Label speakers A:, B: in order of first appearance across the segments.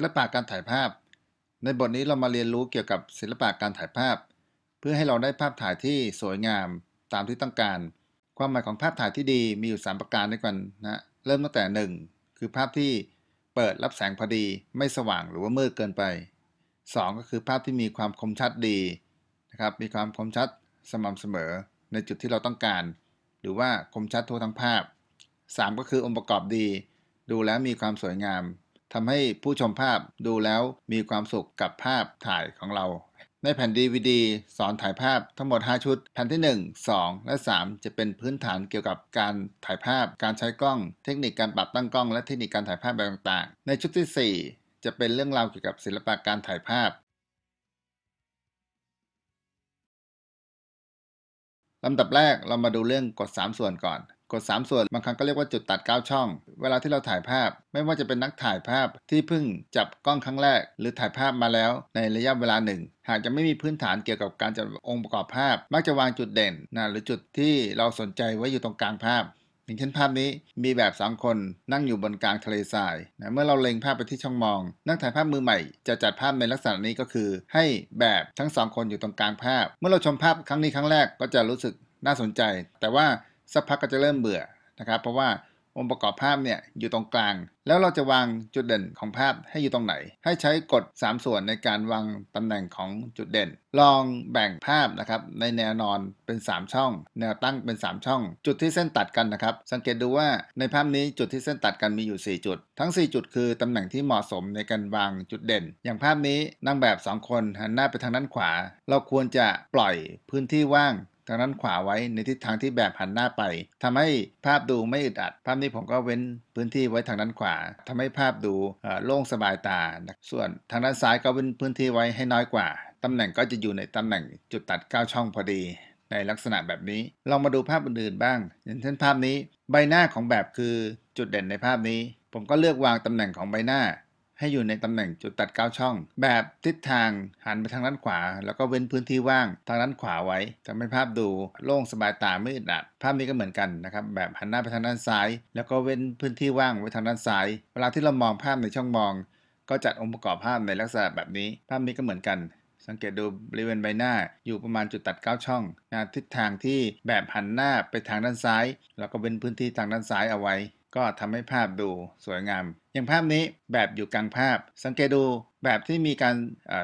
A: ศิลปะการถ่ายภาพ ในบทนี้เรามาเรียนรู้เกี่ยวกับศิลปะการถ่ายภาพ เพื่อให้เราได้ภาพถ่ายที่สวยงามตามที่ต้องการ ความหมายของภาพถ่ายที่ดีมีอยู่ 3 ประการด้วยกันนะเริ่มตั้งแต่ 1 คือภาพที่เปิดรับแสงพอดีไม่สว่างหรือว่ามืดเกินไป 2 ก็คือภาพที่มีความคมชัดดีนะครับมีความคมชัดสม่ำเสมอในจุดที่เราต้องการ หรือว่าคมชัดทั่วทั้งภาพ 3 ก็คือองค์ประกอบดี ดูแล้วมีความสวยงามทำให้ผู้ชมภาพดูแล้วมีความสุขกับภาพถ่ายของเรา ในแผ่นดีวดีสอนถ่ายภาพทั้งหมด 5 ชุดแผ่นที่ 1 2 และ 3 จะเป็นพื้นฐานเกี่ยวกับการถ่ายภาพ การใช้กล้องเทคนิคการปรับตั้งกล้อง และเทคนิคการถ่ายภาพแบบต่างๆ ในชุดที่ 4 จะเป็นเรื่องราวเกี่ยวกับศิลปะการถ่ายภาพลำดับแรกเรามาดูเรื่องกด 3 ส่วนก่อนกด3ส่วน บางครั้ง ก็ เรียกว่าจุดตัด 9 ช่อง เวลาที่เราถ่ายภาพไม่ว่าจะเป็นนักถ่ายภาพที่เพิ่งจับกล้องครั้งแรก หรือถ่ายภาพมาแล้วในระยะเวลาหนึ่ง หากจะไม่มีพื้นฐานเกี่ยวกับการจัดองค์ประกอบภาพ มักจะวางจุดเด่นนะหรือจุดที่เราสนใจไว้อยู่ตรงกลางภาพ อย่างเช่นภาพนี้มีแบบงคนนั่งอยู่บนกลางทะเลทรายนะเมื่อเราเล็งภาพไปที่ช่องมอง นักถ่ายภาพมือใหม่ จะจัดภาพในลักษณะนี้ก็คือ ให้แบบทั้ง2คนอยู่ตรงกลางภาพ เมื่อเราชมภาพครั้งนี้ครั้งแรกก็จะรู้สึกน่าสนใจ แต่ว่าสักพักก็จะเริ่มเบื่อนะครับเพราะว่าองค์ประกอบภาพเนี่ยอยู่ตรงกลาง แล้วเราจะวางจุดเด่นของภาพให้อยู่ตรงไหน ให้ใช้กฎ 3 ส่วนในการวางตำแหน่งของจุดเด่น ลองแบ่งภาพนะครับในแนวนอนเป็น3ช่องแนวตั้งเป็น 3 ช่อง จุดที่เส้นตัดกันนะครับสังเกตดูว่าในภาพนี้จุดที่เส้นตัดกันมีอยู่ 4 จุด ทั้ง 4 จุดคือตำแหน่งที่เหมาะสมในการวางจุดเด่น อย่างภาพนี้นั่งแบบ 2 คนหันหน้าไปทางด้านขวา เราควรจะปล่อยพื้นที่ว่างทางด้านขวาไว้ในทิศทางที่แบบหันหน้าไป ทำให้ภาพดูไม่อึดอัดภาพนี้ผมก็เว้นพื้นที่ไว้ทางด้านขวา ทำให้ภาพดูโล่งสบายตาส่วน ทางด้านซ้ายก็เว้นพื้นที่ไว้ให้น้อยกว่าตำแหน่งก็จะอยู่ในตำแหน่งจุดตัด 9 ช่องพอดี ในลักษณะแบบนี้ลองมาดูภาพอื่นๆ บ้าง อย่างเช่นภาพนี้ ใบหน้าของแบบคือจุดเด่นในภาพนี้ ผมก็เลือกวางตำแหน่งของใบหน้าให้อยู่ในตำแหน่งจุดตัด9ช่อง แบบทิศทางหันไปทางด้านขวา แล้วก็เว้นพื้นที่ว่างทางด้านขวาไว้ทำให้ภาพดูโล่งสบายตาไม่อึดอัดภาพนี้ก็เหมือนกันนะครับแบบหันหน้าไปทางด้านซ้าย แล้วก็เว้นพื้นที่ว่างไว้ทางด้านซ้าย เวลาที่เรามองภาพในช่องมอง ก็จัดองค์ประกอบภาพในลักษณะแบบนี้ ภาพนี้ก็เหมือนกัน สังเกตดูบริเวณใบหน้าอยู่ประมาณจุดตัด9ช่องนะทิศทางที่แบบหันหน้าไปทางด้านซ้าย แล้วก็เว้นพื้นที่ทางด้านซ้ายเอาไว้ก็ทำให้ภาพดูสวยงามอย่างภาพนี้แบบอยู่กลางภาพสังเกตดูแบบที่มีการ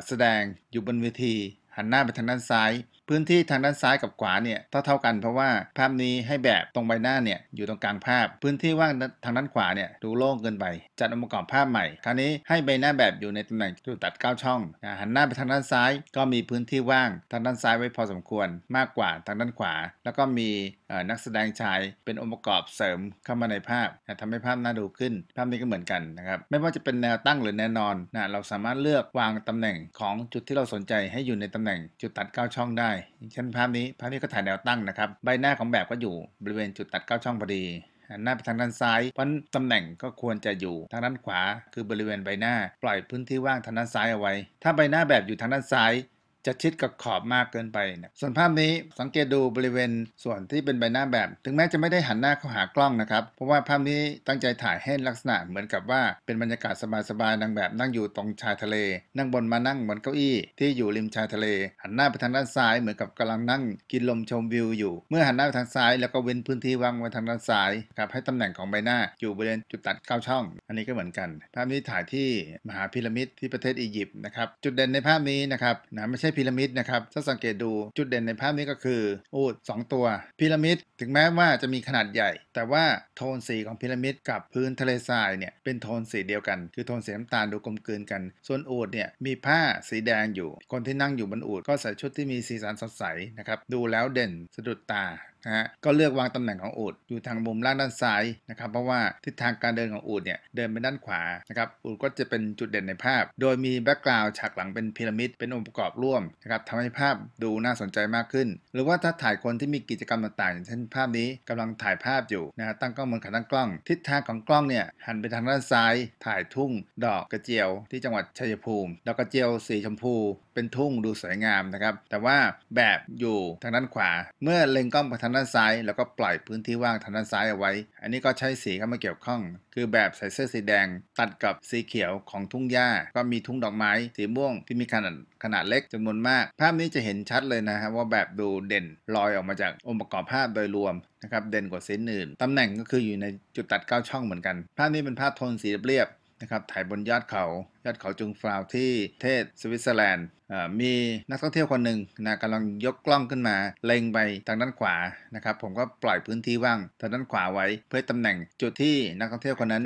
A: แสดงอยู่บนเวทีหันหน้าไปทางด้านซ้ายพื้นที่ทางด้านซ้ายกับขวาเนี่ยเท่าเท่ากัน เพราะว่าภาพนี้ให้แบบตรงใบหน้าเนี่ยอยู่ตรงกลางภาพพื้นที่ว่างทางด้านขวาเนี่ยดูโล่งเกินไปจัดองค์ประกอบภาพใหม่ คราวนี้ให้ใบหน้าแบบอยู่ในตำแหน่งจุดตัด9ช่องหันหน้าไปทางด้านซ้าย ก็มีพื้นที่ว่างทางด้านซ้ายไว้พอสมควรมากกว่าทางด้านขวา แล้วก็มีนักแสดงชายเป็นองค์ประกอบเสริมเข้ามาในภาพทำให้ภาพน่าดูขึ้น ภาพนี้ก็เหมือนกันนะครับไม่ว่าจะเป็นแนวตั้งหรือแนวนอนนะเราสามารถเลือกวางตำแหน่งของจุดที่เราสนใจให้อยู่ในตำแหน่งจุดตัด9ช่องได้เช่นภาพนี้ภาพนี้ก็ถ่ายแนวตั้งนะครับใบหน้าของแบบก็อยู่บริเวณจุดตัดเก้าช่องพอดีหน้าไปทางด้านซ้ายเพราะตำแหน่งก็ควรจะอยู่ทางด้านขวาคือบริเวณใบหน้า ปล่อยพื้นที่ว่างทางด้านซ้ายเอาไว้ ถ้าใบหน้าแบบอยู่ทางด้านซ้ายจะชิดกับขอบมากเกินไปนะส่วนภาพนี้สังเกตดูบริเวณส่วนที่เป็นใบหน้าแบบถึงแม้จะไม่ได้หันหน้าเข้าหากล้องนะครับเพราะว่าภาพนี้ตั้งใจถ่ายให้ลักษณะ เหมือนกับว่าเป็นบรรยากาศสบายๆนางแบบนั่งอยู่ตรงชายทะเล นั่งบนมานั่งบนเก้าอี้ ที่อยู่ริมชายทะเล หันหน้าไปทางด้านซ้ายเหมือนกับกำลังนั่ง กินลมชมวิว อยู่เมื่อหันหน้าไปทางซ้าย แล้วก็เว้นพื้นที่ว่างไว้ทางด้านซ้ายครับให้ตำแหน่งของใบหน้าอยู่บริเวณจุดตัดเข้าช่อง อันนี้ก็เหมือนกัน ภาพนี้ถ่ายที่มหาพีระมิดที่ประเทศอียิปต์นะครับจุดเด่นในภาพนี้นะครับนะไม่ใช่พีระมิดนะครับ ถ้าสังเกตดูจุดเด่นในภาพนี้ก็คือโอูสองตัวพีระมิด ถึงแม้ว่าจะมีขนาดใหญ่ แต่ว่าโทนสีของพีระมิดกับพื้นทะเลทรายเนี่ยเป็นโทนสี เดียวกัน คือโทนสีน้ำตาลดูกลมกลืนกัน ส่วนอูดเนี่ยมีผ้าสีแดงอยู่ คนที่นั่งอยู่บนอูดก็ใส่ชุดที่มีสีสันสดใสนะครับ ดูแล้วเด่นสะดุดตานะฮะก็เลือกวางตำแหน่งของอูดอยู่ทางมุมล่างด้านซ้ายนะครับเพราะว่าทิศทางการเดินของอูดเนี่ยเดินไปด้านขวานะครับอูดก็จะเป็นจุดเด่นในภาพ โดยมีแบ็กกราวด์ฉากหลังเป็นพีระมิด เป็นองค์ประกอบร่วมนะครับทำให้ภาพดูน่าสนใจมากขึ้น หรือว่าถ้าถ่ายคนที่มีกิจกรรมต่างๆอย่างเช่นภาพนี้ กำลังถ่ายภาพอยู่นะฮะตั้งกล้องมือขนตั้งกล้อง ทิศทางของกล้องเนี่ยหันไปทางด้านซ้าย ถ่ายทุ่งดอกกระเจียว ที่จังหวัดชัยภูมิดอกกระเจียวสีชมพูเป็นทุ่งดูสวยงามนะครับ แต่ว่าแบบอยู่ทางด้านขวาเมื่อเล็งกล้องไปทางด้านซ้าย แล้วก็ปล่อยพื้นที่ว่างทางด้านซ้ายเอาไว้ อันนี้ก็ใช้สีเข้ามาเกี่ยวข้อง คือแบบใส่เสื้อสีแดงตัดกับสีเขียวของทุ่งหญ้าก็มีทุ่งดอกไม้สีม่วงที่มีขนาดขนาดเล็กจำนวนมาก ภาพนี้จะเห็นชัดเลยนะครับว่าแบบดูเด่นลอยออกมาจากองค์ประกอบภาพโดยรวมนะครับเด่นกว่าเส้นอื่นตำแหน่งก็คืออยู่ในจุดตัด9ช่องเหมือนกัน ภาพนี้เป็นภาพโทนสีเรียบนะครับ ถ่ายบนยอดเขา ยอดเขาจุงฟราวที่เทศสวิตเซอร์แลนด์มีนักท่องเที่ยวคนหนึ่งนะกำลังยกกล้องขึ้นมาเล็งไปทางด้านขวา นะครับ ผมก็ปล่อยพื้นที่ว่างทางด้านขวาไว้ เพื่อตำแหน่งจุดที่นักท่องเที่ยวคนนั้น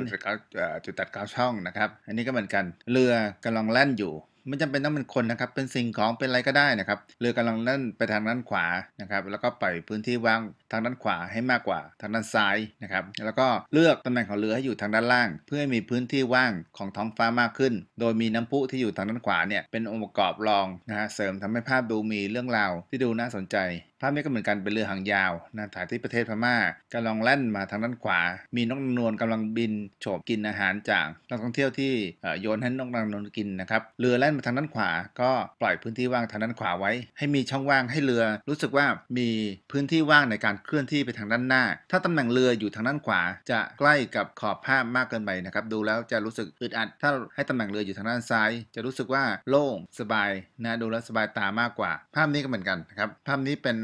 A: จุดตัดกาวช่องนะครับ อันนี้ก็เหมือนกัน เรือกำลังแล่นอยู่ไม่จำเป็นต้องเป็นคนนะครับ เป็นสิ่งของเป็นอะไรก็ได้นะครับเรือกำลังนั่นไปทางด้านขวานะครับ แล้วก็ปล่อยพื้นที่ว่างทางด้านขวาให้มากกว่าทางด้านซ้ายนะครับ แล้วก็เลือกตำแหน่งของเรือให้อยู่ทางด้านล่าง เพื่อให้มีพื้นที่ว่างของท้องฟ้ามากขึ้น โดยมีน้ำพุที่อยู่ทางด้านขวาเนี่ย เป็นองค์ประกอบรองนะฮะ เสริมทำให้ภาพดูมีเรื่องราวที่ดูน่าสนใจภาพนี้ก็เหมือนกันเป็นเรือหางยาวนะถ่ายที่ประเทศพม่ากำลังแล่นมาทางด้านขวา มีนกนวลกำลังบินโฉบกินอาหารจากนักท่องเที่ยวที่โยนให้นกนางนวลกินนะครับเรือแล่นมาทางด้านขวา ก็ปล่อยพื้นที่ว่างทางด้านขวาไว้ ให้มีช่องว่างให้เรือ รู้สึกว่ามีพื้นที่ว่างในการเคลื่อนที่ไปทางด้านหน้า ถ้าตำแหน่งเรืออยู่ทางด้านขวาจะใกล้กับขอบภาพมากเกินไปนะครับดูแล้วจะรู้สึกอึดอัดถ้าให้ตำแหน่งเรืออยู่ทางด้านซ้าย จะรู้สึกว่าโล่งสบายนะดูแล้วสบายตามากกว่า ภาพนี้ก็เหมือนกันนะครับภาพนี้เป็น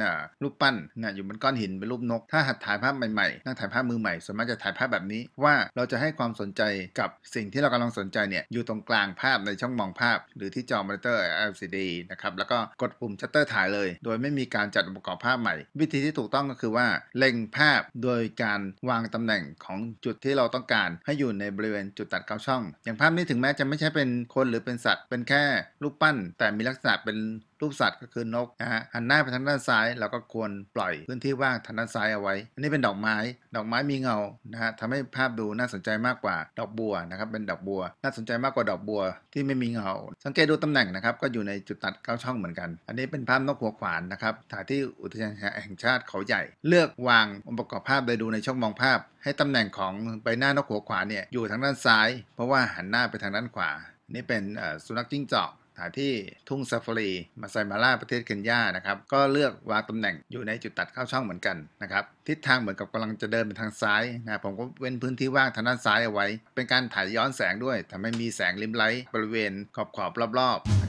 A: รูปปั้นนะอยู่บนก้อนหินเป็นรูปนก ถ้าหัดถ่ายภาพใหม่ๆ นักถ่ายภาพมือใหม่ส่วนมากจะถ่ายภาพแบบนี้ว่าเราจะให้ความสนใจกับสิ่งที่เรากำลังสนใจเนี่ยอยู่ตรงกลางภาพในช่องมองภาพ หรือที่จอมอนิเตอร์ LCD นะครับ แล้วก็กดปุ่มชัตเตอร์ถ่ายเลย โดยไม่มีการจัดองค์ประกอบภาพใหม่ วิธีที่ถูกต้องก็คือว่าเล็งภาพโดยการวางตำแหน่งของจุดที่เราต้องการ ให้อยู่ในบริเวณจุดตัดเก้าช่อง อย่างภาพนี้ถึงแม้จะไม่ใช่เป็นคนหรือเป็นสัตว์ เป็นแค่ รูปปั้น แต่มีลักษณะเป็นรูปสัตว์ก็คือนกนะฮะหันหน้าไปทางด้านซ้ายเราก็ควรปล่อยพื้นที่ว่างทางด้านซ้ายเอาไว้อันนี้เป็นดอกไม้ดอกไม้มีเงานะฮะทำให้ภาพดูน่าสนใจมากกว่าดอกบัวนะครับเป็นดอกบัวน่าสนใจมากกว่าดอกบัวที่ไม่มีเงา สังเกตดูตำแหน่งนะครับก็อยู่ในจุดตัดเก้าช่องเหมือนกัน อันนี้เป็นภาพนกหัวขวานนะครับถ่ายที่อุทยานแห่งชาติเขาใหญ่ เลือกวางองค์ประกอบภาพโดยดูในช่องมองภาพ ให้ตำแหน่งของใบหน้านกหัวขวานเนี่ยอยู่ทางด้านซ้าย เพราะว่าหันหน้าไปทางด้านขวานี่เป็นสุนัขจิ้งจอกถานที่ทุ่งซาฟารี มาไซมาล่าประเทศเคนยา นะครับ ก็เลือกวางตำแหน่งอยู่ในจุดตัดเข้าช่องเหมือนกันนะครับ ทิศทางเหมือนกับกำลังจะเดินไปทางซ้ายนะ ผมก็เว้นพื้นที่ว่างทางด้านซ้ายเอาไว้ เป็นการถ่ายย้อนแสงด้วยทำให้มีแสงริมไลท์ บริเวณขอบขอบรอบๆ